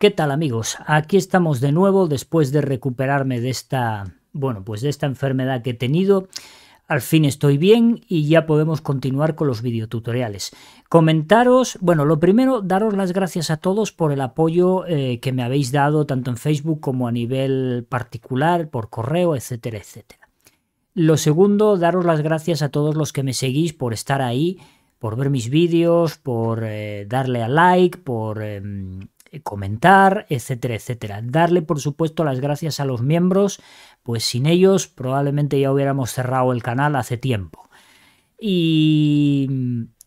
¿Qué tal amigos? Aquí estamos de nuevo después de recuperarme de esta, bueno, pues de esta enfermedad que he tenido. Al fin estoy bien y ya podemos continuar con los videotutoriales. Comentaros, bueno, lo primero, daros las gracias a todos por el apoyo eh, que me habéis dado tanto en Facebook como a nivel particular, por correo, etcétera, etcétera. Lo segundo, daros las gracias a todos los que me seguís por estar ahí, por ver mis vídeos, por eh, darle a like, por em, eh, comentar, etcétera, etcétera. Darle, por supuesto, las gracias a los miembros, pues sin ellos probablemente ya hubiéramos cerrado el canal hace tiempo. Y,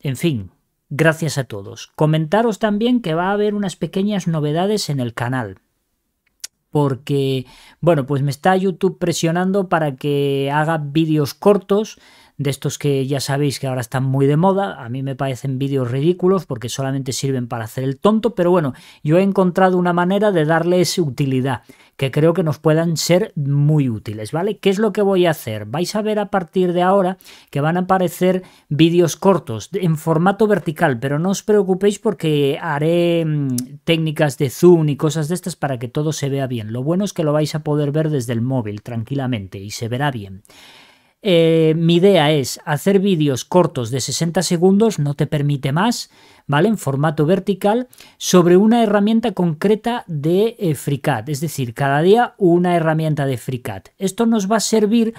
en fin, gracias a todos. Comentaros también que va a haber unas pequeñas novedades en el canal. Porque, bueno, pues me está YouTube presionando para que haga vídeos cortos de estos que ya sabéis que ahora están muy de moda. A mí me parecen vídeos ridículos porque solamente sirven para hacer el tonto, pero bueno, yo he encontrado una manera de darles utilidad que creo que nos puedan ser muy útiles, ¿vale? ¿Qué es lo que voy a hacer? Vais a ver a partir de ahora que van a aparecer vídeos cortos en formato vertical, pero no os preocupéis porque haré mm, técnicas de zoom y cosas de estas para que todo se vea bien. Lo bueno es que lo vais a poder ver desde el móvil tranquilamente y se verá bien. Eh, mi idea es hacer vídeos cortos de 60 segundos, no te permite más, ¿vale? En formato vertical, sobre una herramienta concreta de eh, FreeCAD, es decir, cada día una herramienta de FreeCAD. Esto nos va a servir,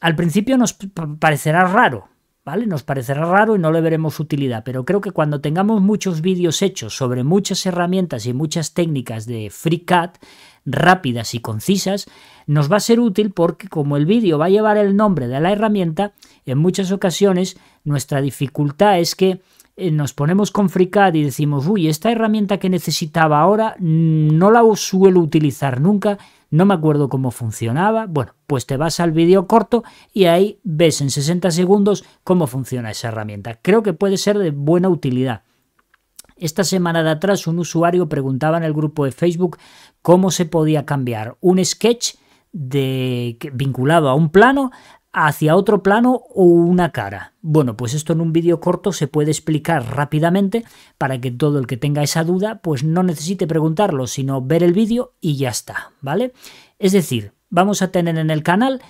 al principio nos parecerá raro, ¿vale? Nos parecerá raro y no le veremos utilidad, pero creo que cuando tengamos muchos vídeos hechos sobre muchas herramientas y muchas técnicas de FreeCAD, rápidas y concisas, nos va a ser útil porque como el vídeo va a llevar el nombre de la herramienta, en muchas ocasiones nuestra dificultad es que eh, nos ponemos con FreeCAD y decimos, uy, esta herramienta que necesitaba ahora no la suelo utilizar nunca, no me acuerdo cómo funcionaba. Bueno, pues te vas al vídeo corto y ahí ves en 60 segundos cómo funciona esa herramienta. Creo que puede ser de buena utilidad. Esta semana de atrás un usuario preguntaba en el grupo de Facebook cómo se podía cambiar un sketch de, vinculado a un plano hacia otro plano o una cara. Bueno, pues esto en un vídeo corto se puede explicar rápidamente para que todo el que tenga esa duda pues no necesite preguntarlo, sino ver el vídeo y ya está, ¿vale? Es decir, vamos a tener en el canal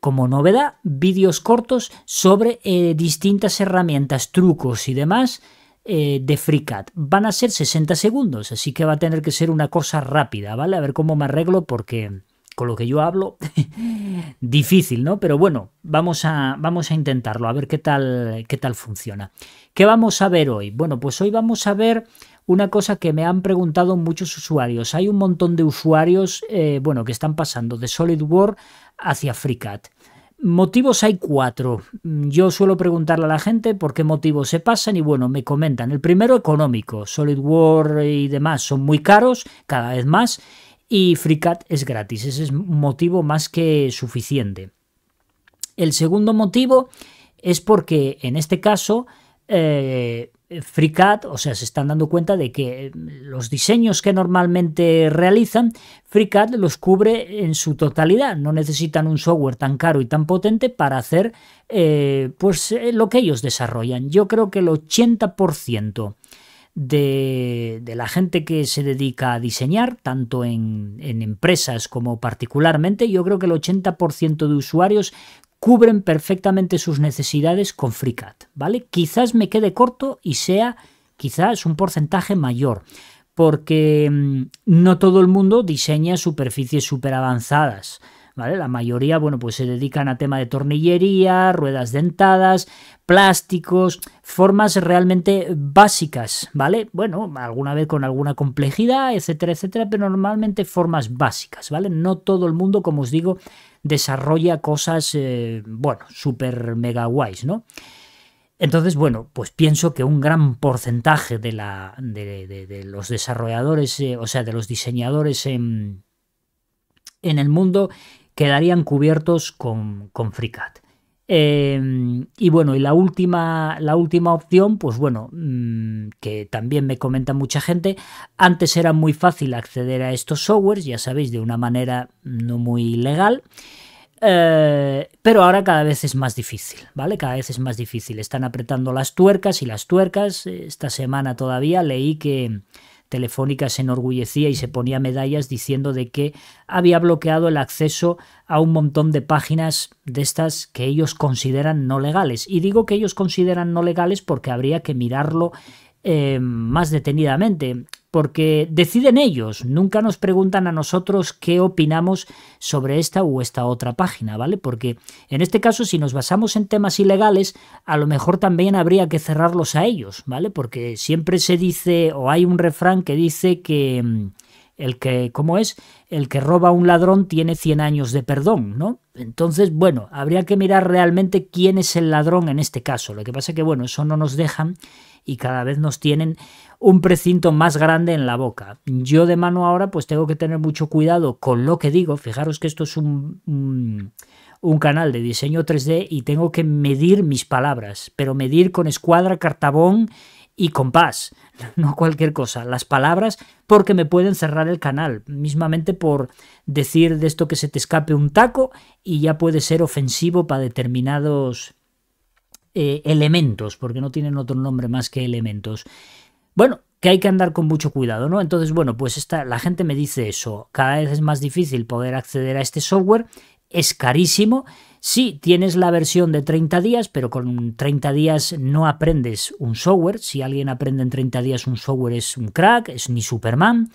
como novedad vídeos cortos sobre eh, distintas herramientas, trucos y demás eh, de FreeCAD. Van a ser 60 segundos, así que va a tener que ser una cosa rápida, ¿vale? A ver cómo me arreglo porque con lo que yo hablo, difícil, ¿no? Pero bueno, vamos a, vamos a intentarlo, a ver qué tal, qué tal funciona. ¿Qué vamos a ver hoy? Bueno, pues hoy vamos a ver una cosa que me han preguntado muchos usuarios. Hay un montón de usuarios, eh, bueno, que están pasando de SolidWorks hacia FreeCAD. Motivos hay cuatro. Yo suelo preguntarle a la gente por qué motivos se pasan y bueno, me comentan. El primero, económico. SolidWorks y demás son muy caros, cada vez más y FreeCAD es gratis. Ese es un motivo más que suficiente. El segundo motivo es porque en este caso eh, FreeCAD, o sea, se están dando cuenta de que eh, los diseños que normalmente realizan, FreeCAD los cubre en su totalidad. No necesitan un software tan caro y tan potente para hacer eh, pues, lo que ellos desarrollan. Yo creo que el 80% de, la gente que se dedica a diseñar, tanto en, empresas como particularmente, yo creo que el 80% de usuarios cubren perfectamente sus necesidades con FreeCAD, ¿vale? Quizás me quede corto y sea quizás un porcentaje mayor, porque mm, no todo el mundo diseña superficies súper avanzadas, la mayoría, bueno, pues se dedican a tema de tornillería, ruedas dentadas, plásticos, formas realmente básicas, ¿vale? Bueno, alguna vez con alguna complejidad, etcétera, etcétera, pero normalmente formas básicas, ¿vale? No todo el mundo, como os digo, desarrolla cosas, eh, bueno, súper mega guays, ¿no? Entonces, bueno, pues pienso que un gran porcentaje de, la, de, los desarrolladores, eh, o sea, de los diseñadores en, en el mundo quedarían cubiertos con, con FreeCAD. Eh, y bueno, y la última, la última opción, pues bueno, mm, que también me comenta mucha gente, antes era muy fácil acceder a estos softwares, ya sabéis, de una manera no muy legal. Eh, pero ahora cada vez es más difícil, ¿vale? Cada vez es más difícil. Están apretando las tuercas y las tuercas. Eh, esta semana todavía leí que, Telefónica se enorgullecía y se ponía medallas diciendo de que había bloqueado el acceso a un montón de páginas de estas que ellos consideran no legales. Y digo que ellos consideran no legales porque habría que mirarlo eh, más detenidamente porque deciden ellos, nunca nos preguntan a nosotros qué opinamos sobre esta u esta otra página, ¿vale? Porque en este caso, si nos basamos en temas ilegales, a lo mejor también habría que cerrarlos a ellos, ¿vale? Porque siempre se dice, o hay un refrán que dice que mm, el que, ¿cómo es? El que roba a un ladrón tiene 100 años de perdón, ¿no? Entonces, bueno, habría que mirar realmente quién es el ladrón en este caso. Lo que pasa es que, bueno, eso no nos dejan y cada vez nos tienen un precinto más grande en la boca. Yo de mano ahora pues tengo que tener mucho cuidado con lo que digo. Fijaros que esto es un, un, canal de diseño 3D y tengo que medir mis palabras, pero medir con escuadra, cartabón y compás, no cualquier cosa, las palabras porque me pueden cerrar el canal, mismamente por decir de esto que se te escape un taco y ya puede ser ofensivo para determinados eh, elementos, porque no tienen otro nombre más que elementos. Bueno, que hay que andar con mucho cuidado, ¿no? Entonces, bueno, pues esta, la gente me dice eso, cada vez es más difícil poder acceder a este software, es carísimo. Sí, tienes la versión de 30 días, pero con 30 días no aprendes un software. Si alguien aprende en 30 días un software es un crack, es ni Superman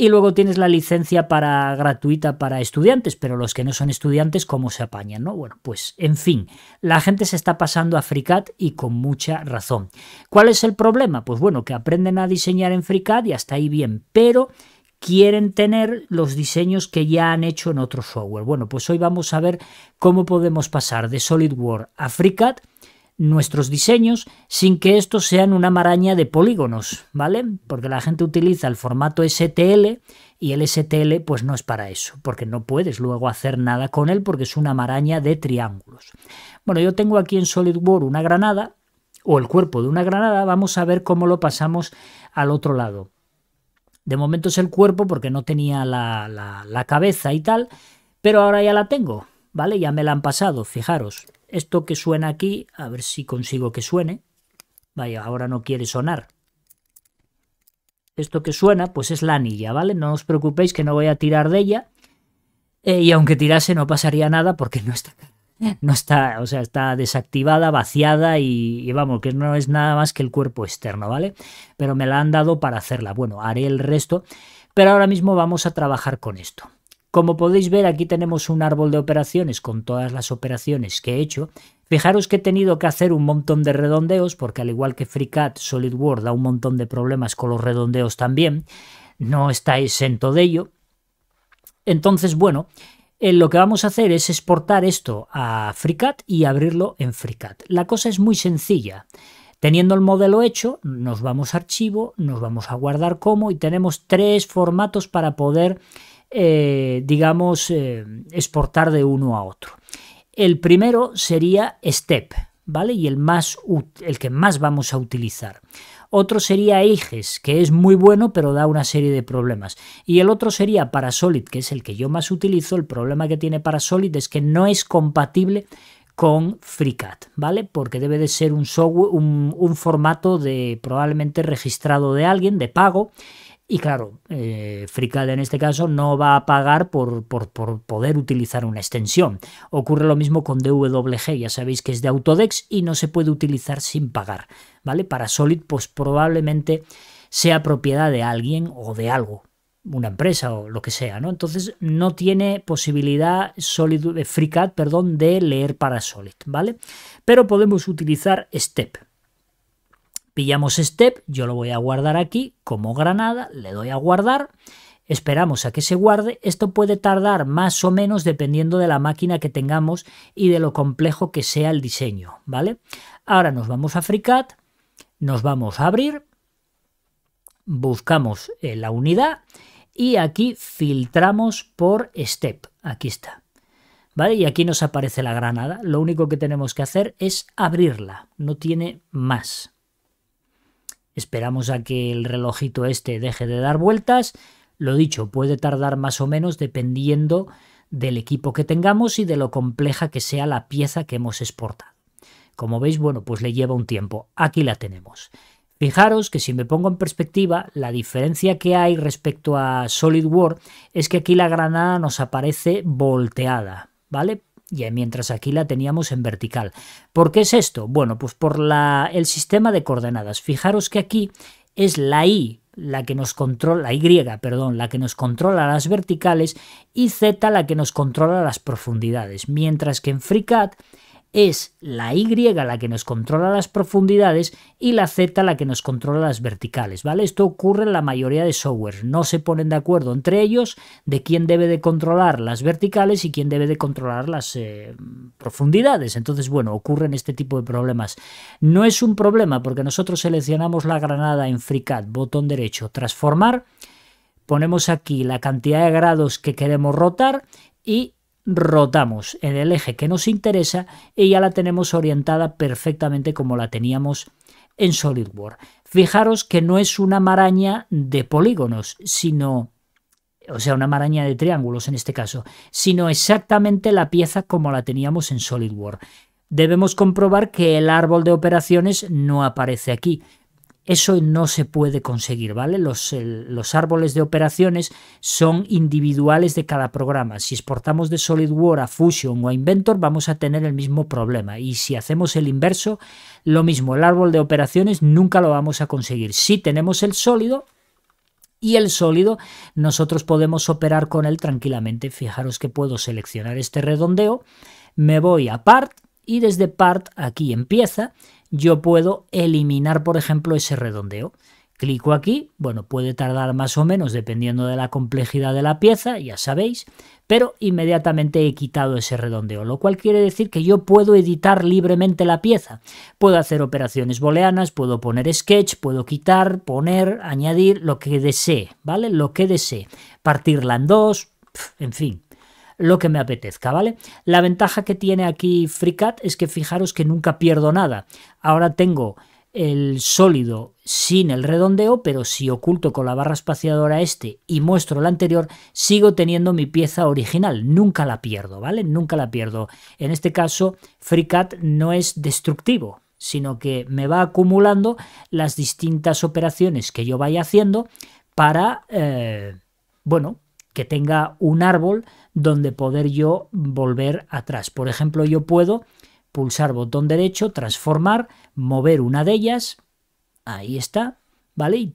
y luego tienes la licencia para gratuita para estudiantes, pero los que no son estudiantes, ¿cómo se apañan? ¿no? Bueno, pues en fin, la gente se está pasando a FreeCAD y con mucha razón. ¿Cuál es el problema? Pues bueno, que aprenden a diseñar en FreeCAD y hasta ahí bien, pero quieren tener los diseños que ya han hecho en otro software. Bueno, pues hoy vamos a ver cómo podemos pasar de SolidWorks a FreeCAD nuestros diseños sin que estos sean una maraña de polígonos, ¿vale? Porque la gente utiliza el formato STL y el STL pues no es para eso, porque no puedes luego hacer nada con él porque es una maraña de triángulos. Bueno, yo tengo aquí en SolidWorks una granada o el cuerpo de una granada, vamos a ver cómo lo pasamos al otro lado. De momento es el cuerpo porque no tenía la, la, la cabeza y tal, pero ahora ya la tengo, ¿vale? Ya me la han pasado, fijaros. Esto que suena aquí, a ver si consigo que suene. Vaya, ahora no quiere sonar. Esto que suena, pues es la anilla, ¿vale? No os preocupéis que no voy a tirar de ella. Eh, y aunque tirase no pasaría nada porque no está, no está, o sea, está desactivada, vaciada y, vamos, que no es nada más que el cuerpo externo, ¿vale? Pero me la han dado para hacerla. Bueno, haré el resto, pero ahora mismo vamos a trabajar con esto. Como podéis ver, aquí tenemos un árbol de operaciones con todas las operaciones que he hecho. Fijaros que he tenido que hacer un montón de redondeos, porque al igual que FreeCAD, SolidWorks da un montón de problemas con los redondeos también. No está exento de ello. Entonces, bueno, eh, lo que vamos a hacer es exportar esto a FreeCAD y abrirlo en FreeCAD. La cosa es muy sencilla. Teniendo el modelo hecho, nos vamos a archivo, nos vamos a guardar como y tenemos tres formatos para poder eh, digamos, eh, exportar de uno a otro. El primero sería STEP, ¿vale? Y el, más, el que más vamos a utilizar. Otro sería IGES, que es muy bueno pero da una serie de problemas. Y el otro sería Parasolid, que es el que yo más utilizo. El problema que tiene Parasolid es que no es compatible con FreeCAD, ¿vale? Porque debe de ser un software, un, un formato de probablemente registrado de alguien, de pago, y claro, eh, FreeCAD en este caso no va a pagar por, poder utilizar una extensión. Ocurre lo mismo con DWG, ya sabéis que es de Autodex y no se puede utilizar sin pagar. ¿vale? Para Solid, pues probablemente sea propiedad de alguien o de algo, una empresa o lo que sea, ¿no? Entonces no tiene posibilidad Solid, eh, FreeCAD, perdón, de leer para Solid, ¿vale? Pero podemos utilizar Step. Pillamos step, yo lo voy a guardar aquí como granada, le doy a guardar, esperamos a que se guarde, esto puede tardar más o menos dependiendo de la máquina que tengamos y de lo complejo que sea el diseño, ¿vale? Ahora nos vamos a FreeCAD, nos vamos a abrir, buscamos eh, la unidad y aquí filtramos por step, aquí está. ¿Vale? Y aquí nos aparece la granada. Lo único que tenemos que hacer es abrirla, no tiene más. Esperamos a que el relojito este deje de dar vueltas. Lo dicho, puede tardar más o menos dependiendo del equipo que tengamos y de lo compleja que sea la pieza que hemos exportado. Como veis, bueno, pues le lleva un tiempo. Aquí la tenemos. Fijaros que si me pongo en perspectiva, la diferencia que hay respecto a SolidWorks es que aquí la granada nos aparece volteada, ¿vale? y eh, mientras aquí la teníamos en vertical. ¿Por qué es esto? Bueno, pues por el sistema de coordenadas. Fijaros que aquí es la Y la que nos controla, la Y, perdón, la que nos controla las verticales y Z la que nos controla las profundidades, mientras que en FreeCAD es la Y la que nos controla las profundidades y la Z la que nos controla las verticales, ¿vale? Esto ocurre en la mayoría de software. no se ponen de acuerdo entre ellos de quién debe de controlar las verticales y quién debe de controlar las eh, profundidades. Entonces, bueno, ocurren este tipo de problemas. No es un problema porque nosotros seleccionamos la granada en FreeCAD, botón derecho, transformar, ponemos aquí la cantidad de grados que queremos rotar y rotamos en el eje que nos interesa y ya la tenemos orientada perfectamente como la teníamos en SolidWorks. Fijaros que no es una maraña de polígonos, sino o sea, una maraña de triángulos en este caso, sino exactamente la pieza como la teníamos en SolidWorks. Debemos comprobar que el árbol de operaciones no aparece aquí, eso no se puede conseguir, ¿vale? Los, árboles de operaciones son individuales de cada programa. Si exportamos de SolidWorks a Fusion o a Inventor, vamos a tener el mismo problema. Y si hacemos el inverso, lo mismo. El árbol de operaciones nunca lo vamos a conseguir. Si tenemos el sólido, y el sólido nosotros podemos operar con él tranquilamente. Fijaros que puedo seleccionar este redondeo, me voy a part y desde part aquí empieza yo puedo eliminar, por ejemplo, ese redondeo. Clico aquí, bueno, puede tardar más o menos dependiendo de la complejidad de la pieza, ya sabéis, pero inmediatamente he quitado ese redondeo, lo cual quiere decir que yo puedo editar libremente la pieza. Puedo hacer operaciones booleanas, puedo poner sketch, puedo quitar, poner, añadir, lo que desee, ¿vale? Lo que desee. Partirla en dos, en fin lo que me apetezca, ¿vale? La ventaja que tiene aquí FreeCAD es que fijaros que nunca pierdo nada. Ahora tengo el sólido sin el redondeo, pero si oculto con la barra espaciadora este y muestro el anterior, sigo teniendo mi pieza original, nunca la pierdo, ¿vale? Nunca la pierdo. En este caso, FreeCAD no es destructivo, sino que me va acumulando las distintas operaciones que yo vaya haciendo para, eh, bueno, que tenga un árbol donde poder yo volver atrás. Por ejemplo, yo puedo pulsar botón derecho, transformar, mover una de ellas, ahí está, ¿vale?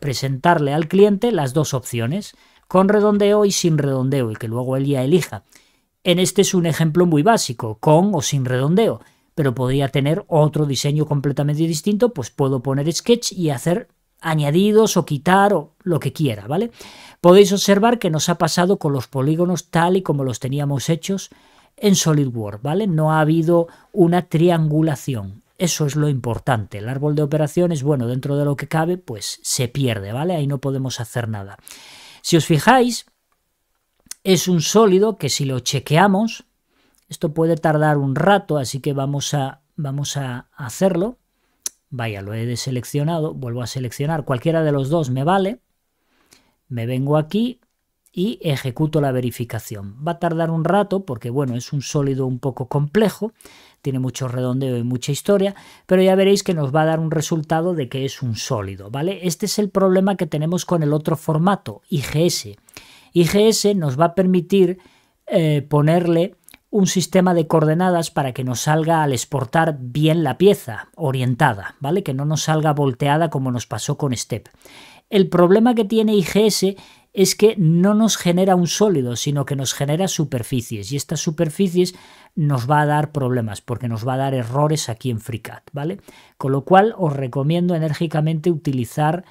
presentarle al cliente las dos opciones, con redondeo y sin redondeo, y que luego él ya elija. En este es un ejemplo muy básico, con o sin redondeo, pero podría tener otro diseño completamente distinto, pues puedo poner sketch y hacer añadidos o quitar o lo que quiera, ¿vale? Podéis observar que nos ha pasado con los polígonos tal y como los teníamos hechos en SolidWorks, ¿vale? No ha habido una triangulación. Eso es lo importante. El árbol de operaciones, bueno, dentro de lo que cabe, pues se pierde, ¿vale? Ahí no podemos hacer nada. Si os fijáis, es un sólido que si lo chequeamos, esto puede tardar un rato, así que vamos a, vamos a hacerlo. Vaya, lo he deseleccionado, vuelvo a seleccionar, cualquiera de los dos me vale. Me vengo aquí y ejecuto la verificación. Va a tardar un rato porque, bueno, es un sólido un poco complejo, tiene mucho redondeo y mucha historia, pero ya veréis que nos va a dar un resultado de que es un sólido, ¿vale? Este es el problema que tenemos con el otro formato, IGS. IGS nos va a permitir eh, ponerle un sistema de coordenadas para que nos salga al exportar bien la pieza, orientada, ¿vale? Que no nos salga volteada como nos pasó con Step. El problema que tiene IGS es que no nos genera un sólido, sino que nos genera superficies. Y estas superficies nos va a dar problemas, porque nos va a dar errores aquí en FreeCAD, ¿vale? Con lo cual os recomiendo enérgicamente utilizar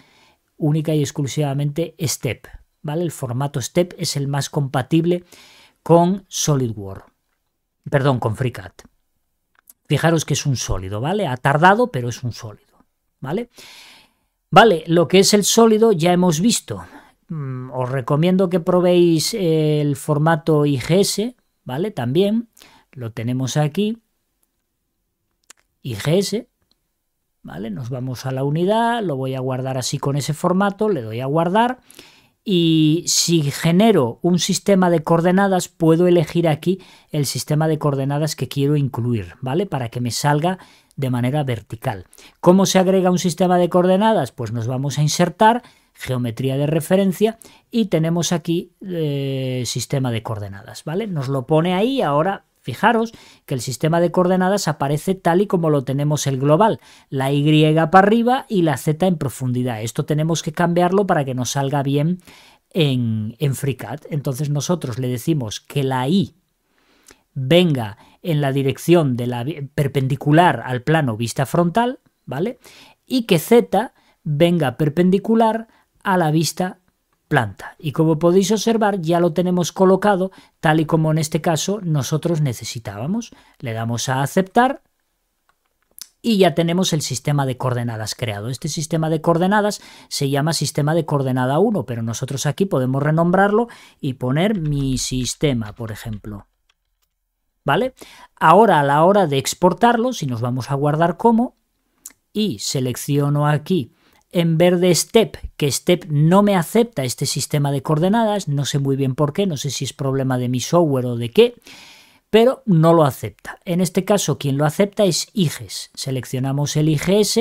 única y exclusivamente STEP, ¿vale? El formato STEP es el más compatible con SolidWorks. Perdón, con FreeCAD. Fijaros que es un sólido, ¿vale? Ha tardado, pero es un sólido, ¿vale? Vale, lo que es el sólido ya hemos visto. Mm, os recomiendo que probéis el formato IGS, ¿vale? También lo tenemos aquí. IGS, ¿vale? Nos vamos a la unidad, lo voy a guardar así con ese formato, le doy a guardar y si genero un sistema de coordenadas, puedo elegir aquí el sistema de coordenadas que quiero incluir, ¿vale? Para que me salga de manera vertical. ¿Cómo se agrega un sistema de coordenadas? Pues nos vamos a insertar, geometría de referencia, y tenemos aquí eh, sistema de coordenadas, ¿vale? Nos lo pone ahí, ahora Fijaros que el sistema de coordenadas aparece tal y como lo tenemos el global, la Y para arriba y la Z en profundidad. Esto tenemos que cambiarlo para que nos salga bien en, en FreeCAD. Entonces nosotros le decimos que la Y venga en la dirección de la perpendicular al plano vista frontal, ¿vale? Y que Z venga perpendicular a la vista planta. Y como podéis observar, ya lo tenemos colocado tal y como en este caso nosotros necesitábamos. Le damos a aceptar y ya tenemos el sistema de coordenadas creado. Este sistema de coordenadas se llama sistema de coordenada 1, pero nosotros aquí podemos renombrarlo y poner mi sistema, por ejemplo. ¿Vale? Ahora, a la hora de exportarlo, si nos vamos a guardar como, y selecciono aquí en verde Step, que Step no me acepta este sistema de coordenadas, no sé muy bien por qué, no sé si es problema de mi software o de qué, pero no lo acepta. En este caso, quien lo acepta es IGES. Seleccionamos el IGS,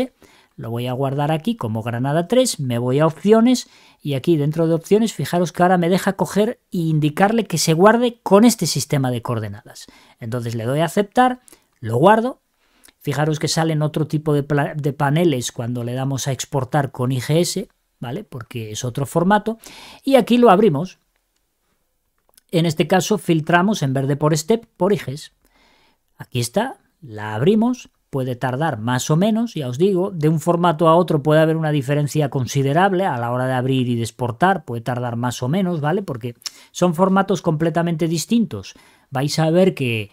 lo voy a guardar aquí como Granada 3, me voy a opciones y aquí dentro de opciones, fijaros que ahora me deja coger e indicarle que se guarde con este sistema de coordenadas. Entonces le doy a aceptar, lo guardo Fijaros que salen otro tipo de, paneles cuando le damos a exportar con IGS, ¿vale? Porque es otro formato. Y aquí lo abrimos. En este caso filtramos en verde por step por IGS. Aquí está, la abrimos, puede tardar más o menos, ya os digo, de un formato a otro puede haber una diferencia considerable a la hora de abrir y de exportar, puede tardar más o menos, ¿vale? Porque son formatos completamente distintos. Vais a ver que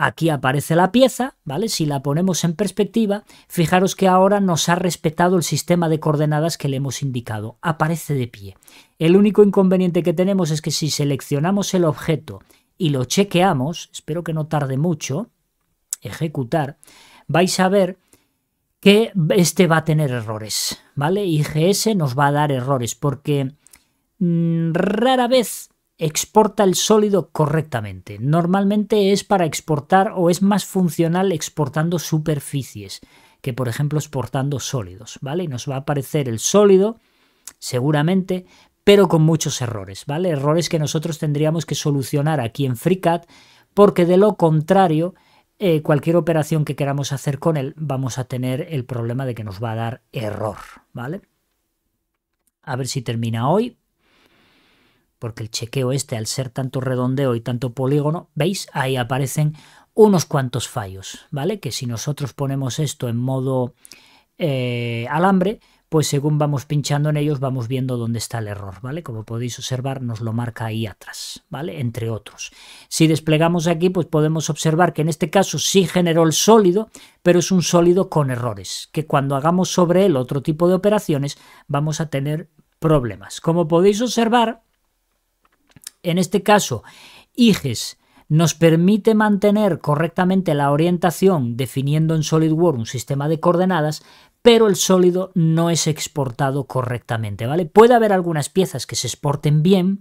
Aquí aparece la pieza, ¿vale? Si la ponemos en perspectiva, fijaros que ahora nos ha respetado el sistema de coordenadas que le hemos indicado. Aparece de pie. El único inconveniente que tenemos es que si seleccionamos el objeto y lo chequeamos, espero que no tarde mucho, ejecutar, vais a ver que este va a tener errores, ¿vale? IGS nos va a dar errores porque mm, rara vez exporta el sólido correctamente. Normalmente es para exportar o es más funcional exportando superficies que por ejemplo exportando sólidos, ¿vale? Y nos va a aparecer el sólido seguramente, pero con muchos errores, ¿vale? Errores que nosotros tendríamos que solucionar aquí en FreeCAD porque de lo contrario eh, cualquier operación que queramos hacer con él vamos a tener el problema de que nos va a dar error, ¿vale? A ver si termina hoy, porque el chequeo este, al ser tanto redondeo y tanto polígono, veis, ahí aparecen unos cuantos fallos, ¿vale? Que si nosotros ponemos esto en modo eh, alambre, pues según vamos pinchando en ellos vamos viendo dónde está el error, ¿vale? Como podéis observar nos lo marca ahí atrás, ¿vale? Entre otros. Si desplegamos aquí pues podemos observar que en este caso sí generó el sólido, pero es un sólido con errores, que cuando hagamos sobre él otro tipo de operaciones vamos a tener problemas. Como podéis observar en este caso, IGES nos permite mantener correctamente la orientación definiendo en SolidWorks un sistema de coordenadas, pero el sólido no es exportado correctamente, ¿vale? Puede haber algunas piezas que se exporten bien,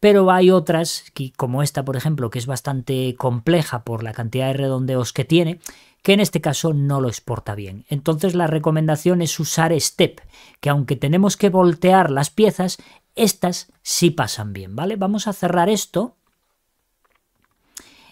pero hay otras, como esta por ejemplo, que es bastante compleja por la cantidad de redondeos que tiene, que en este caso no lo exporta bien. Entonces la recomendación es usar Step, que aunque tenemos que voltear las piezas, estas sí pasan bien, ¿vale? Vamos a cerrar esto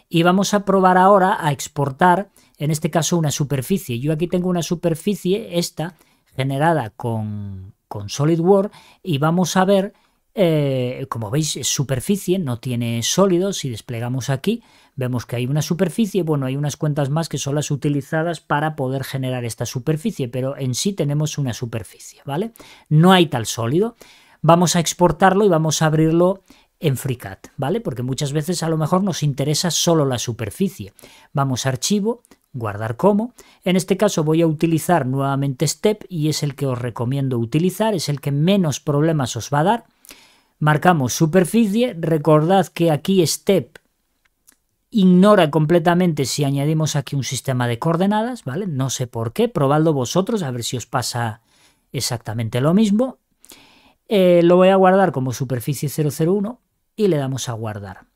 y vamos a probar ahora a exportar, en este caso, una superficie. Yo aquí tengo una superficie, esta, generada con, con SolidWorks y vamos a ver... Eh, como veis, es superficie, no tiene sólidos. Si desplegamos aquí, vemos que hay una superficie. Bueno, hay unas cuentas más que son las utilizadas para poder generar esta superficie, pero en sí tenemos una superficie, ¿vale? No hay tal sólido vamos a exportarlo y vamos a abrirlo en FreeCAD, ¿vale? Porque muchas veces a lo mejor nos interesa solo la superficie. Vamos a archivo, guardar como. En este caso voy a utilizar nuevamente Step y es el que os recomiendo utilizar, es el que menos problemas os va a dar. Marcamos superficie, recordad que aquí Step ignora completamente si añadimos aquí un sistema de coordenadas, ¿vale? No sé por qué, probadlo vosotros a ver si os pasa exactamente lo mismo. Eh, lo voy a guardar como superficie 001 y le damos a guardar.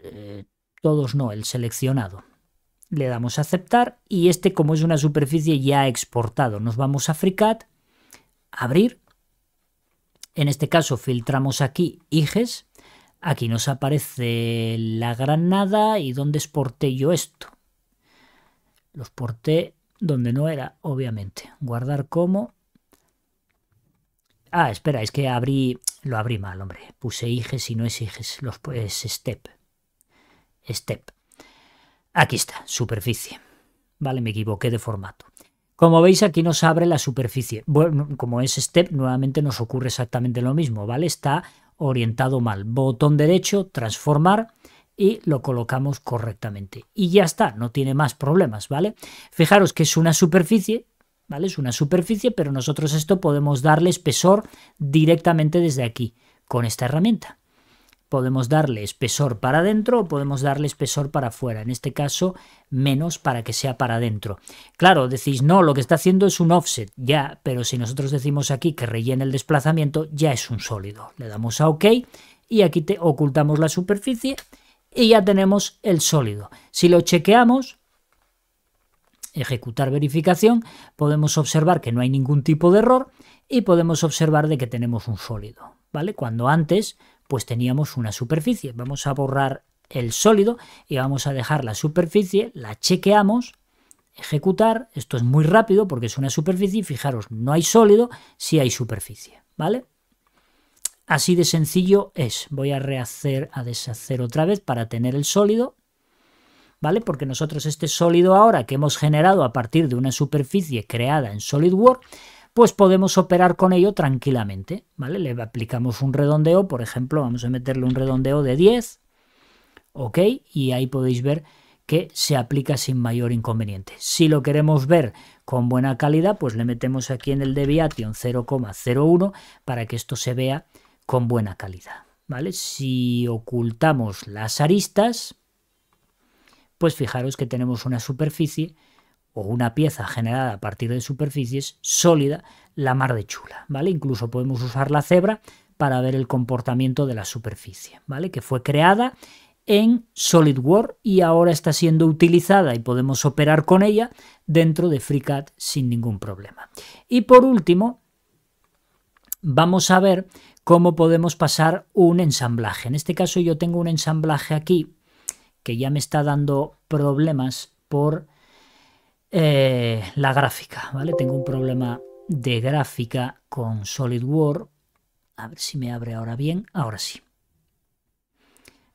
Eh, todos no, el seleccionado. Le damos a aceptar y este como es una superficie ya exportado, nos vamos a FreeCAD, abrir. En este caso filtramos aquí IGES. Aquí nos aparece la granada y dónde exporté yo esto. Lo exporté donde no era, obviamente. Guardar como Ah, espera, es que abrí... Lo abrí mal, hombre. Puse hijes y no es hijes. Los pues step. Step. Aquí está, superficie. Vale, me equivoqué de formato. Como veis, aquí nos abre la superficie. Bueno, como es step, nuevamente nos ocurre exactamente lo mismo, ¿vale? Está orientado mal. Botón derecho, transformar y lo colocamos correctamente. Y ya está, no tiene más problemas, ¿vale? Fijaros que es una superficie ¿vale? Es una superficie, pero nosotros esto podemos darle espesor directamente desde aquí, con esta herramienta. Podemos darle espesor para adentro o podemos darle espesor para afuera. En este caso, menos para que sea para adentro. Claro, decís, no, lo que está haciendo es un offset, ya, pero si nosotros decimos aquí que rellene el desplazamiento, ya es un sólido. Le damos a OK y aquí te ocultamos la superficie y ya tenemos el sólido. Si lo chequeamos, ejecutar verificación, podemos observar que no hay ningún tipo de error y podemos observar de que tenemos un sólido, ¿vale? Cuando antes pues teníamos una superficie. Vamos a borrar el sólido y vamos a dejar la superficie, la chequeamos, ejecutar, esto es muy rápido porque es una superficie, fijaros, no hay sólido, si hay superficie, ¿vale? Así de sencillo es. Voy a rehacer, a deshacer otra vez para tener el sólido. ¿vale? Porque nosotros este sólido ahora que hemos generado a partir de una superficie creada en SolidWorks, pues podemos operar con ello tranquilamente, ¿vale? Le aplicamos un redondeo, por ejemplo, vamos a meterle un redondeo de 10, ¿ok? Y ahí podéis ver que se aplica sin mayor inconveniente. Si lo queremos ver con buena calidad, pues le metemos aquí en el Deviation 0,01 para que esto se vea con buena calidad. ¿vale? Si ocultamos las aristas, pues fijaros que tenemos una superficie o una pieza generada a partir de superficies sólida, la mar de chula, ¿vale? Incluso podemos usar la cebra para ver el comportamiento de la superficie, ¿vale? Que fue creada en SolidWorks y ahora está siendo utilizada y podemos operar con ella dentro de FreeCAD sin ningún problema. Y por último, vamos a ver cómo podemos pasar un ensamblaje. En este caso yo tengo un ensamblaje aquí que ya me está dando problemas por eh, la gráfica, ¿vale? Tengo un problema de gráfica con SolidWorks. A ver si me abre ahora bien. Ahora sí.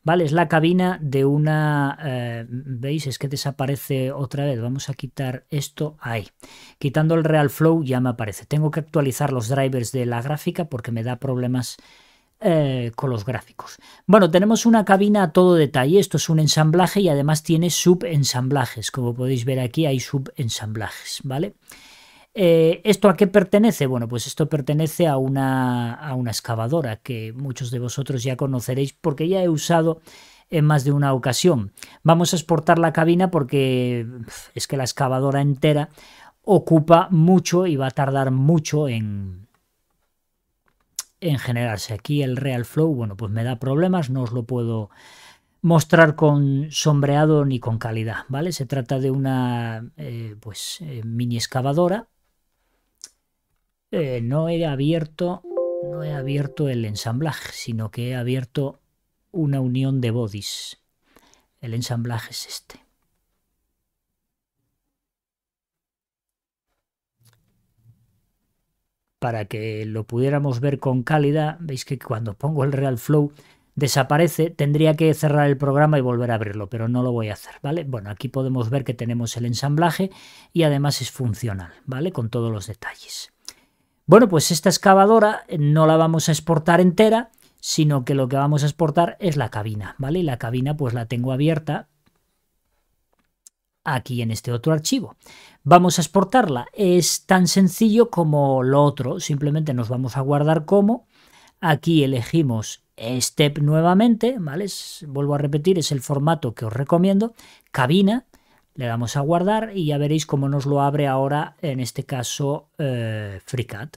Vale, es la cabina de una... Eh, ¿Veis? Es que desaparece otra vez. Vamos a quitar esto ahí. Quitando el RealFlow ya me aparece. Tengo que actualizar los drivers de la gráfica porque me da problemas eh, con los gráficos. Bueno, tenemos una cabina a todo detalle, esto es un ensamblaje y además tiene subensamblajes, como podéis ver aquí hay subensamblajes, ¿vale? Eh, ¿Esto a qué pertenece? Bueno, pues esto pertenece a una, a una excavadora que muchos de vosotros ya conoceréis porque ya he usado en más de una ocasión. Vamos a exportar la cabina porque es que la excavadora entera ocupa mucho y va a tardar mucho en, en general, si Aquí el Real Flow, bueno, pues me da problemas, no os lo puedo mostrar con sombreado ni con calidad, ¿vale? Se trata de una, eh, pues, eh, mini excavadora. Eh, no he abierto, no he abierto el ensamblaje, sino que he abierto una unión de bodies. El ensamblaje es este. para que lo pudiéramos ver con calidad, veis que cuando pongo el Real Flow desaparece, tendría que cerrar el programa y volver a abrirlo, pero no lo voy a hacer, ¿vale? Bueno, aquí podemos ver que tenemos el ensamblaje y además es funcional, ¿vale? Con todos los detalles. Bueno, pues esta excavadora no la vamos a exportar entera, sino que lo que vamos a exportar es la cabina, ¿vale? la cabina pues la tengo abierta aquí en este otro archivo vamos a exportarla. Es tan sencillo como lo otro, simplemente nos vamos a guardar como, aquí elegimos Step nuevamente, ¿vale? vuelvo a repetir, es el formato que os recomiendo, cabina, le damos a guardar y ya veréis cómo nos lo abre ahora, en este caso, eh, FreeCAD.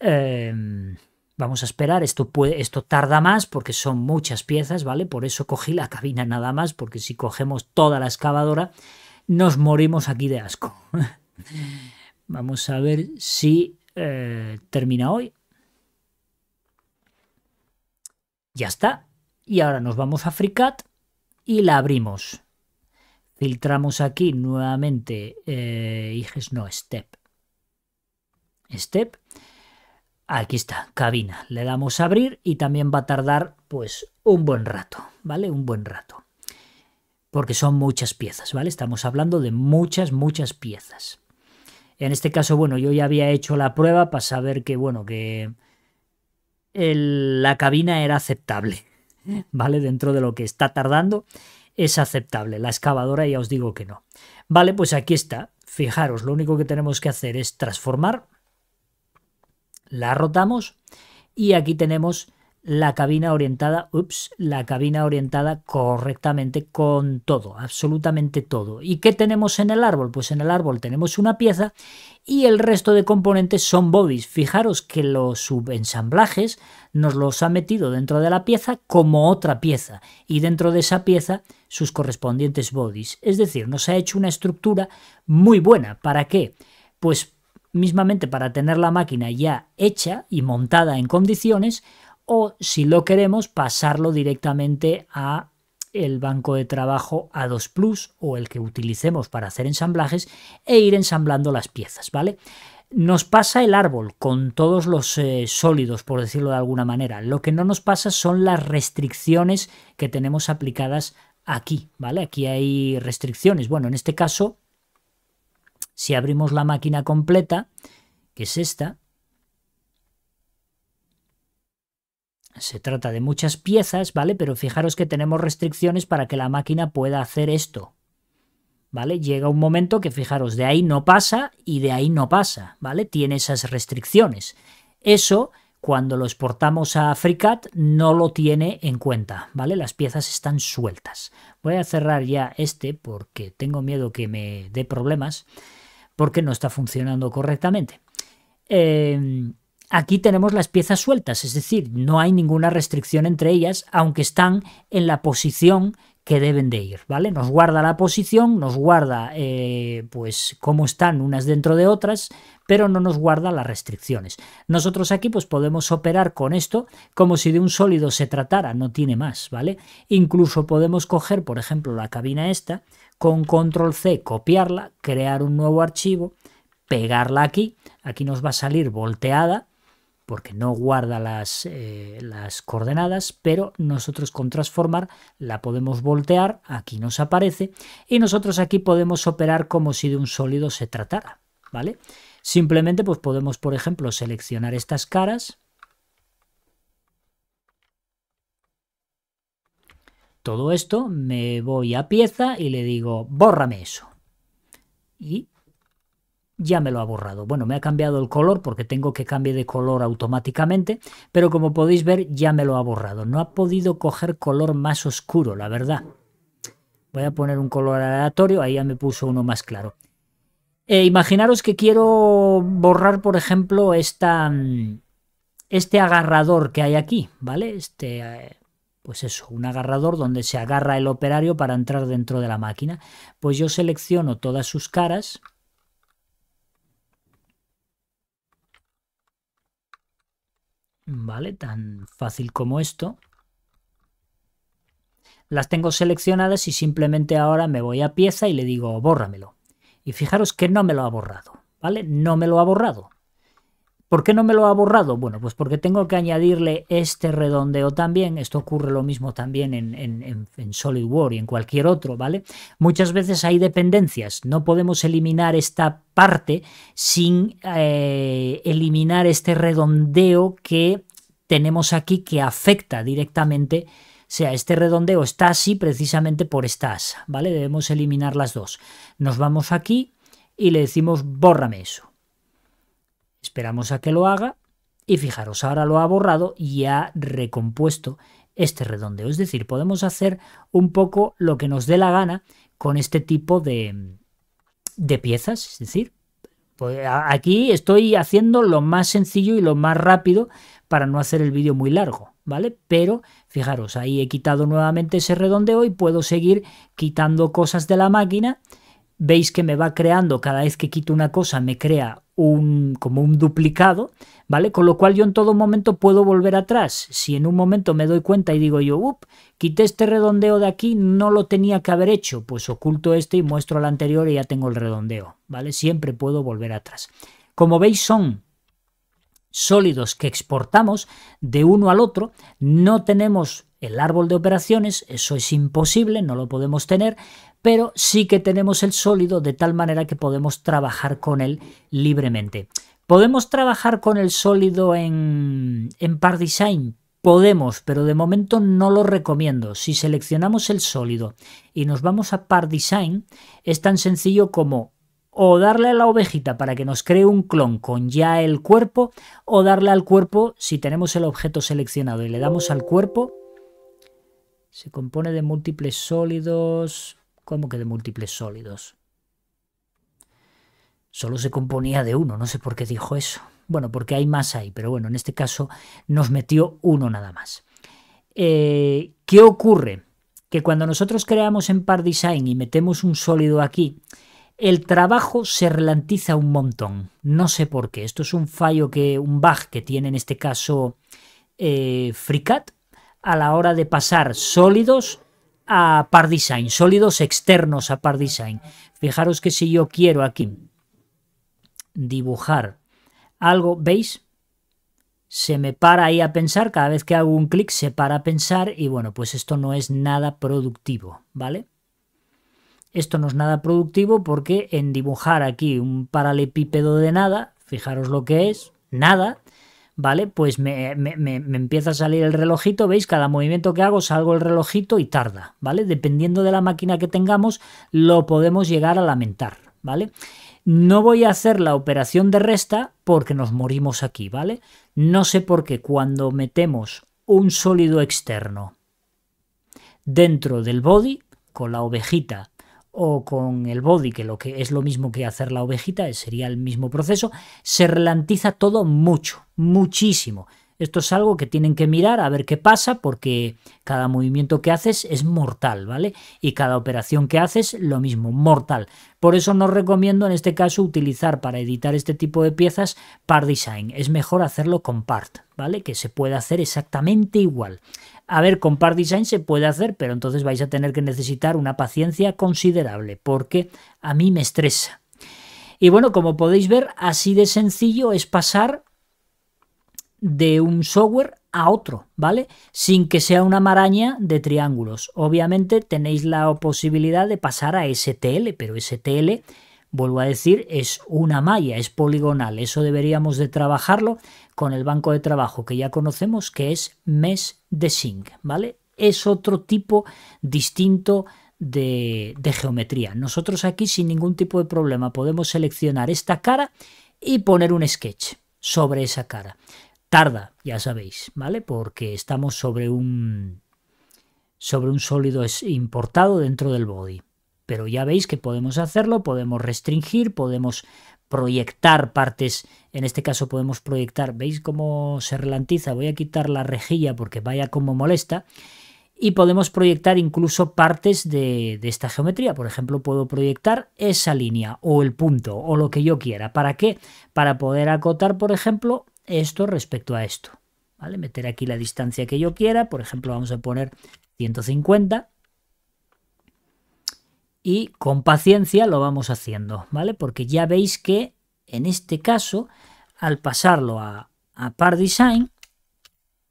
Em, vamos a esperar, esto, esto tarda más porque son muchas piezas, ¿vale? Por eso cogí la cabina nada más, porque si cogemos toda la excavadora nos morimos aquí de asco. Vamos a ver si eh, termina hoy. Ya está. Y ahora nos vamos a FreeCAD y la abrimos. Filtramos aquí nuevamente eh, no, Step. Step. Aquí está, cabina. Le damos a abrir y también va a tardar pues un buen rato, ¿vale? Un buen rato porque son muchas piezas, ¿vale? Estamos hablando de muchas, muchas piezas. En este caso, bueno, yo ya había hecho la prueba para saber que, bueno, que la cabina era aceptable, ¿vale? Dentro de lo que está tardando es aceptable. La excavadora ya os digo que no. Vale, pues aquí está. Fijaros, lo único que tenemos que hacer es transformar. La rotamos y aquí tenemos la cabina orientada, ups, la cabina orientada correctamente con todo, absolutamente todo. ¿Y qué tenemos en el árbol? Pues en el árbol tenemos una pieza y el resto de componentes son bodies. Fijaros que los subensamblajes nos los ha metido dentro de la pieza como otra pieza y dentro de esa pieza sus correspondientes bodies. Es decir, nos ha hecho una estructura muy buena. ¿Para qué? Pues mismamente para tener la máquina ya hecha y montada en condiciones o si lo queremos pasarlo directamente a el banco de trabajo A2 Plus o el que utilicemos para hacer ensamblajes e ir ensamblando las piezas, ¿vale? Nos pasa el árbol con todos los eh, sólidos, por decirlo de alguna manera. Lo que no nos pasa son las restricciones que tenemos aplicadas aquí, ¿vale? Aquí hay restricciones. Bueno, en este caso, si abrimos la máquina completa, que es esta, Se trata de muchas piezas, ¿vale? Pero fijaros que tenemos restricciones para que la máquina pueda hacer esto. ¿Vale? Llega un momento que, fijaros, de ahí no pasa y de ahí no pasa, ¿vale? Tiene esas restricciones. Eso, cuando lo exportamos a FreeCAD, no lo tiene en cuenta, ¿vale? Las piezas están sueltas. Voy a cerrar ya este porque tengo miedo que me dé problemas porque no está funcionando correctamente. Eh, Aquí tenemos las piezas sueltas, es decir, no hay ninguna restricción entre ellas, aunque están en la posición que deben de ir, ¿vale? Nos guarda la posición, nos guarda eh, pues cómo están unas dentro de otras, pero no nos guarda las restricciones. Nosotros aquí pues podemos operar con esto como si de un sólido se tratara, no tiene más, ¿vale? Incluso podemos coger, por ejemplo, la cabina esta, con control C copiarla, crear un nuevo archivo, pegarla aquí, aquí nos va a salir volteada, porque no guarda eh, las, coordenadas, pero nosotros con transformar la podemos voltear, aquí nos aparece, y nosotros aquí podemos operar como si de un sólido se tratara, ¿vale? Simplemente pues podemos, por ejemplo, seleccionar estas caras, todo esto, me voy a pieza y le digo, bórrame eso. Y ya me lo ha borrado. Bueno, me ha cambiado el color porque tengo que cambiar de color automáticamente, pero como podéis ver ya me lo ha borrado. No ha podido coger color más oscuro, la verdad. Voy a poner un color aleatorio, ahí ya me puso uno más claro. Eh, imaginaros que quiero borrar, por ejemplo, esta, mm, este agarrador que hay aquí, ¿vale? Este... Eh, pues eso, un agarrador donde se agarra el operario para entrar dentro de la máquina. Pues yo selecciono todas sus caras ¿Vale? Tan fácil como esto. Las tengo seleccionadas y simplemente ahora me voy a pieza y le digo bórramelo. Y fijaros que no me lo ha borrado, ¿vale? No me lo ha borrado. ¿Por qué no me lo ha borrado? Bueno, pues porque tengo que añadirle este redondeo también. Esto ocurre lo mismo también en, en, SolidWorks y en cualquier otro, ¿vale? Muchas veces hay dependencias. No podemos eliminar esta parte sin eh, eliminar este redondeo que tenemos aquí que afecta directamente o sea, este redondeo está así precisamente por estas. ¿vale? Debemos eliminar las dos. Nos vamos aquí y le decimos bórrame eso. Esperamos a que lo haga y fijaros, ahora lo ha borrado y ha recompuesto este redondeo. Es decir, podemos hacer un poco lo que nos dé la gana con este tipo de, de piezas. Es decir, pues, aquí estoy haciendo lo más sencillo y lo más rápido para no hacer el vídeo muy largo, ¿vale? Pero fijaros, ahí he quitado nuevamente ese redondeo y puedo seguir quitando cosas de la máquina. Veis que me va creando, cada vez que quito una cosa me crea un, como un duplicado, ¿vale? Con lo cual yo en todo momento puedo volver atrás. Si en un momento me doy cuenta y digo yo, up, quité este redondeo de aquí, no lo tenía que haber hecho, pues oculto este y muestro el anterior y ya tengo el redondeo, ¿vale? Siempre puedo volver atrás. Como veis son sólidos que exportamos de uno al otro, no tenemos el árbol de operaciones, eso es imposible, no lo podemos tener, pero sí que tenemos el sólido de tal manera que podemos trabajar con él libremente. ¿Podemos trabajar con el sólido en, en Par Design? Podemos, pero de momento no lo recomiendo. Si seleccionamos el sólido y nos vamos a Par Design, es tan sencillo como o darle a la ovejita para que nos cree un clon con ya el cuerpo, o darle al cuerpo, si tenemos el objeto seleccionado y le damos al cuerpo, se compone de múltiples sólidos. ¿Cómo que de múltiples sólidos? Solo se componía de uno, no sé por qué dijo eso. Bueno, porque hay más ahí, pero bueno, en este caso nos metió uno nada más. Eh, ¿Qué ocurre? Que cuando nosotros creamos en Par Design y metemos un sólido aquí, el trabajo se ralentiza un montón. No sé por qué. Esto es un fallo que, un bug que tiene en este caso eh, FreeCAD, a la hora de pasar sólidos a par design, sólidos externos a par design. Fijaros que si yo quiero aquí dibujar algo, ¿veis? Se me para ahí a pensar, cada vez que hago un clic se para a pensar y bueno, pues esto no es nada productivo, ¿vale? Esto no es nada productivo porque en dibujar aquí un paralepípedo de nada, fijaros lo que es, nada, ¿vale? Pues me, empieza a salir el relojito, ¿veis? Cada movimiento que hago salgo el relojito y tarda, ¿vale? Dependiendo de la máquina que tengamos, lo podemos llegar a lamentar, ¿vale? No voy a hacer la operación de resta porque nos morimos aquí, ¿vale? No sé por qué cuando metemos un sólido externo dentro del body, con la ovejita o con el body, que, lo que es lo mismo que hacer la ovejita, sería el mismo proceso, se ralentiza todo mucho, muchísimo. Esto es algo que tienen que mirar a ver qué pasa porque cada movimiento que haces es mortal, ¿vale? Y cada operación que haces lo mismo, mortal. Por eso no recomiendo en este caso utilizar para editar este tipo de piezas part design. Es mejor hacerlo con part, ¿vale? Que se puede hacer exactamente igual. A ver, con Part Design se puede hacer, pero entonces vais a tener que necesitar una paciencia considerable, porque a mí me estresa. Y bueno, como podéis ver, así de sencillo es pasar de un software a otro, ¿vale? Sin que sea una maraña de triángulos. Obviamente tenéis la posibilidad de pasar a STL, pero STL, vuelvo a decir, es una malla, es poligonal. Eso deberíamos de trabajarlo con el banco de trabajo que ya conocemos, que es mes de sync, ¿vale? Es otro tipo distinto de, de geometría. Nosotros aquí sin ningún tipo de problema podemos seleccionar esta cara y poner un sketch sobre esa cara. Tarda, ya sabéis, ¿vale? Porque estamos sobre un, sobre un sólido importado dentro del body. Pero ya veis que podemos hacerlo, podemos restringir, podemos proyectar partes, en este caso podemos proyectar, ¿veis cómo se ralentiza? Voy a quitar la rejilla porque vaya como molesta. Y podemos proyectar incluso partes de, de esta geometría. Por ejemplo, puedo proyectar esa línea o el punto o lo que yo quiera. ¿Para qué? Para poder acotar, por ejemplo, esto respecto a esto. ¿Vale? Meter aquí la distancia que yo quiera. Por ejemplo, vamos a poner 150 y con paciencia lo vamos haciendo, ¿vale? Porque ya veis que en este caso, al pasarlo a, a Par Design,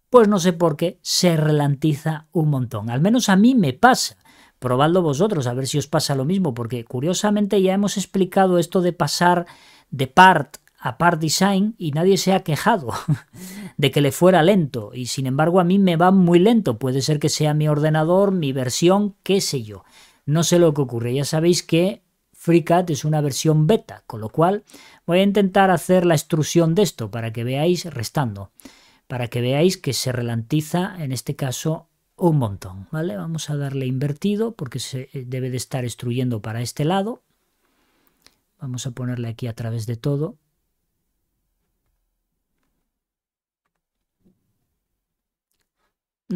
pues no sé por qué se ralentiza un montón. Al menos a mí me pasa. Probadlo vosotros a ver si os pasa lo mismo, porque curiosamente ya hemos explicado esto de pasar de part a part design y nadie se ha quejado de que le fuera lento y sin embargo a mí me va muy lento, puede ser que sea mi ordenador, mi versión, qué sé yo no sé lo que ocurre. Ya sabéis que FreeCAD es una versión beta, con lo cual voy a intentar hacer la extrusión de esto para que veáis restando, para que veáis que se ralentiza en este caso un montón, ¿vale? Vamos a darle invertido porque se eh, debe de estar extruyendo para este lado. Vamos a ponerle aquí a través de todo.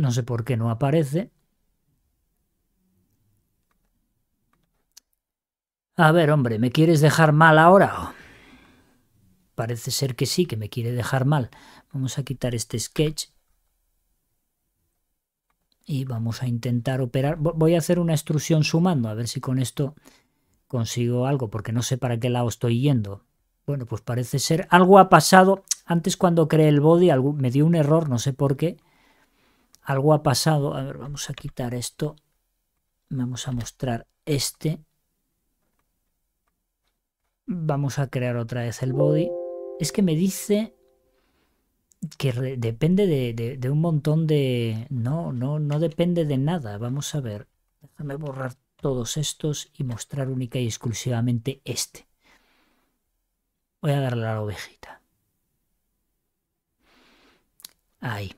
No sé por qué no aparece. A ver, hombre, ¿me quieres dejar mal ahora? Parece ser que sí, que me quiere dejar mal. Vamos a quitar este sketch y vamos a intentar operar. Voy a hacer una extrusión sumando, a ver si con esto consigo algo, porque no sé para qué lado estoy yendo. Bueno, pues parece ser... Algo ha pasado. Antes cuando creé el body me dio un error, no sé por qué. Algo ha pasado. A ver, vamos a quitar esto. Vamos a mostrar este. Vamos a crear otra vez el body. Es que me dice que depende de, un montón de... No, no, no depende de nada. Vamos a ver. Déjame borrar todos estos y mostrar única y exclusivamente este. Voy a darle a la ovejita. Ahí.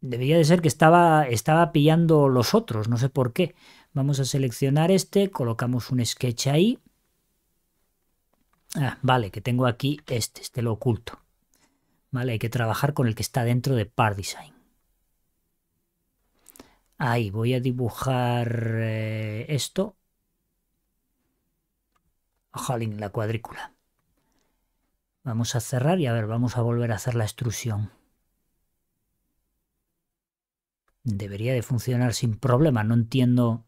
Debería de ser que estaba, estaba pillando los otros, no sé por qué. Vamos a seleccionar este, colocamos un sketch ahí. Ah, vale, que tengo aquí este, este lo oculto. Vale, hay que trabajar con el que está dentro de Part Design. Ahí, voy a dibujar eh, esto. Jolín, la cuadrícula. Vamos a cerrar y a ver, vamos a volver a hacer la extrusión. Debería de funcionar sin problema, no entiendo.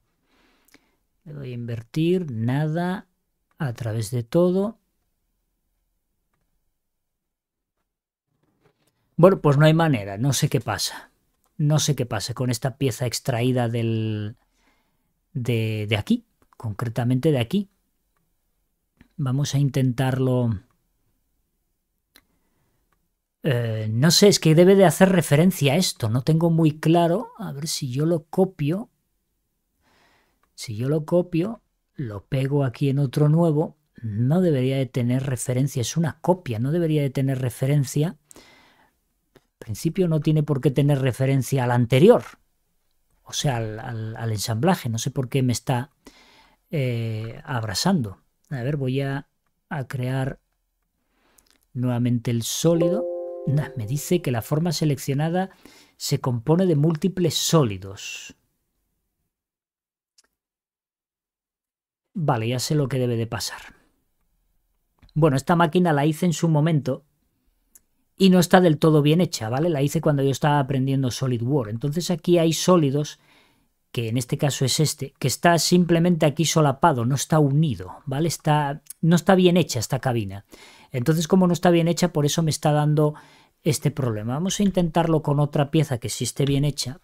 Le voy a invertir, nada, a través de todo. Bueno, pues no hay manera, no sé qué pasa. No sé qué pasa con esta pieza extraída del, de, aquí, concretamente de aquí. Vamos a intentarlo... Eh, no sé, es que debe de hacer referencia a esto. No tengo muy claro. A ver si yo lo copio. Si yo lo copio, lo pego aquí en otro nuevo. No debería de tener referencia. Es una copia. No debería de tener referencia principio no tiene por qué tener referencia al anterior, o sea, al, ensamblaje. No sé por qué me está abrazando. Eh, abrasando. A ver, voy a, crear nuevamente el sólido. me dice que la forma seleccionada se compone de múltiples sólidos. Vale, ya sé lo que debe de pasar. Bueno, esta máquina la hice en su momento y no está del todo bien hecha, ¿vale? La hice cuando yo estaba aprendiendo SolidWorks. Entonces aquí hay sólidos, que en este caso es este, que está simplemente aquí solapado, no está unido, ¿vale? Está, no está bien hecha esta cabina. Entonces como no está bien hecha, por eso me está dando este problema. Vamos a intentarlo con otra pieza que sí esté bien hecha.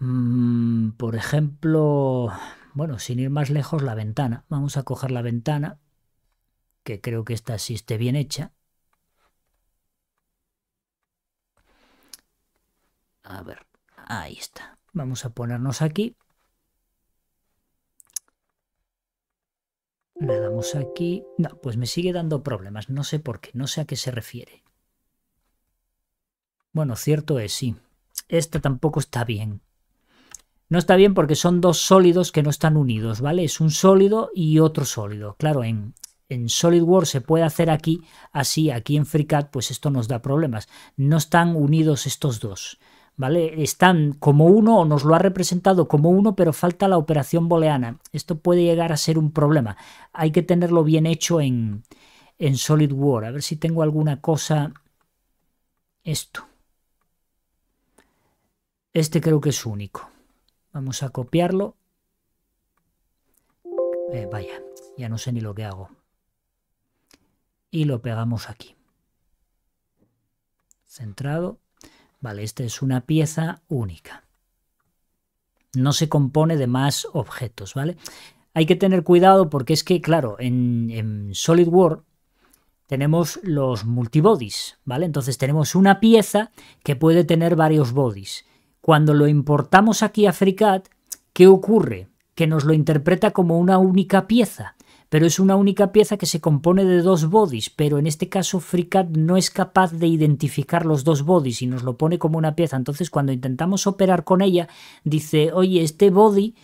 Mm, por ejemplo, bueno, sin ir más lejos, la ventana. Vamos a coger la ventana que creo que esta sí esté bien hecha. A ver, ahí está. Vamos a ponernos aquí. Le damos aquí. No, pues me sigue dando problemas. No sé por qué, no sé a qué se refiere. Bueno, cierto es, sí. Esta tampoco está bien. No está bien porque son dos sólidos que no están unidos, ¿vale? Es un sólido y otro sólido. Claro, en, en SolidWorks se puede hacer aquí, así aquí en FreeCAD, pues esto nos da problemas. No están unidos estos dos. ¿Vale? Están como uno o nos lo ha representado como uno, pero falta la operación booleana. Esto puede llegar a ser un problema. Hay que tenerlo bien hecho en, en SolidWorks. A ver si tengo alguna cosa... Esto. Este creo que es único. Vamos a copiarlo. Eh, vaya, ya no sé ni lo que hago y lo pegamos aquí. Centrado. Vale, esta es una pieza única. No se compone de más objetos, ¿vale? Hay que tener cuidado porque es que, claro, en, en SolidWorks tenemos los multibodies, ¿vale? Entonces tenemos una pieza que puede tener varios bodies. Cuando lo importamos aquí a FreeCAD, ¿qué ocurre? Que nos lo interpreta como una única pieza pero es una única pieza que se compone de dos bodies, pero en este caso FreeCAD no es capaz de identificar los dos bodies y nos lo pone como una pieza. Entonces cuando intentamos operar con ella, dice, oye, este body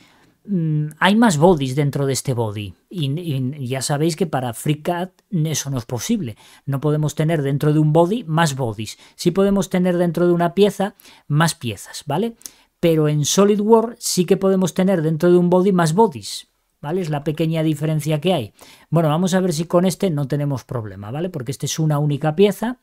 mm, hay más bodies dentro de este body. Y, ya sabéis que para FreeCAD eso no es posible. No podemos tener dentro de un body más bodies. Sí podemos tener dentro de una pieza más piezas, ¿vale? Pero en SolidWorks sí que podemos tener dentro de un body más bodies. ¿vale? Es la pequeña diferencia que hay. Bueno, vamos a ver si con este no tenemos problema, ¿vale? Porque este es una única pieza.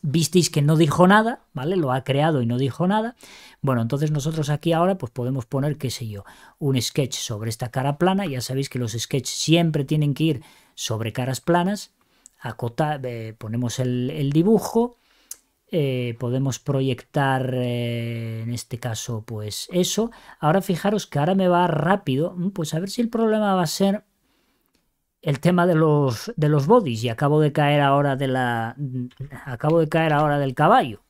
Visteis que no dijo nada, ¿vale? Lo ha creado y no dijo nada. Bueno, entonces nosotros aquí ahora pues podemos poner, qué sé yo, un sketch sobre esta cara plana. Ya sabéis que los sketches siempre tienen que ir sobre caras planas. Acota, eh, ponemos el dibujo, eh, podemos proyectar eh, en este caso pues eso. Ahora fijaros que ahora me va rápido, mm, pues a ver si el problema va a ser el tema de los, de los bodies y acabo de caer ahora de la mm, acabo de caer ahora del caballo.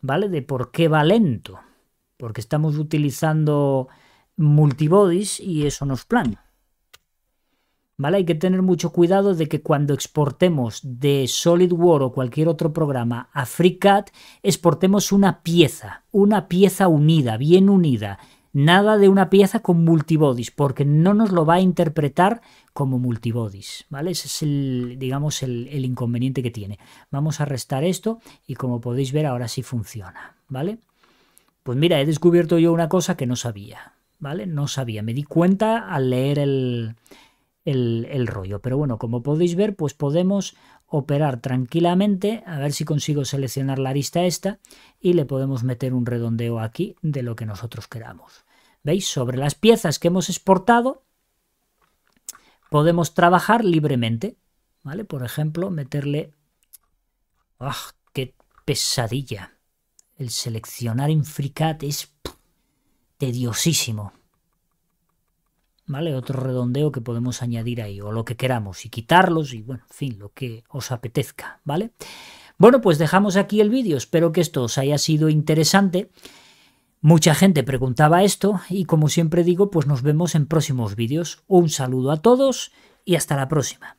¿Vale? De por qué va lento. Porque estamos utilizando multibodies y eso nos planea ¿vale? Hay que tener mucho cuidado de que cuando exportemos de SolidWorks o cualquier otro programa a FreeCAD, exportemos una pieza, una pieza unida, bien unida. Nada de una pieza con multibodies, porque no nos lo va a interpretar como multibodies, ¿vale? Ese es el, digamos, el inconveniente que tiene. Vamos a restar esto y como podéis ver ahora sí funciona, ¿vale? Pues mira, he descubierto yo una cosa que no sabía, ¿vale? No sabía, me di cuenta al leer el, el, rollo. Pero bueno, como podéis ver, pues podemos operar tranquilamente, a ver si consigo seleccionar la arista esta y le podemos meter un redondeo aquí de lo que nosotros queramos. ¿Veis? Sobre las piezas que hemos exportado podemos trabajar libremente, ¿vale? Por ejemplo, meterle... ¡Ah, qué pesadilla! El seleccionar en FreeCAD es tediosísimo. Otro redondeo que podemos añadir ahí, o lo que queramos, y quitarlos, y bueno, en fin, lo que os apetezca, ¿vale? Bueno, pues dejamos aquí el vídeo, espero que esto os haya sido interesante. Mucha gente preguntaba esto y como siempre digo, pues nos vemos en próximos vídeos. Un saludo a todos y hasta la próxima.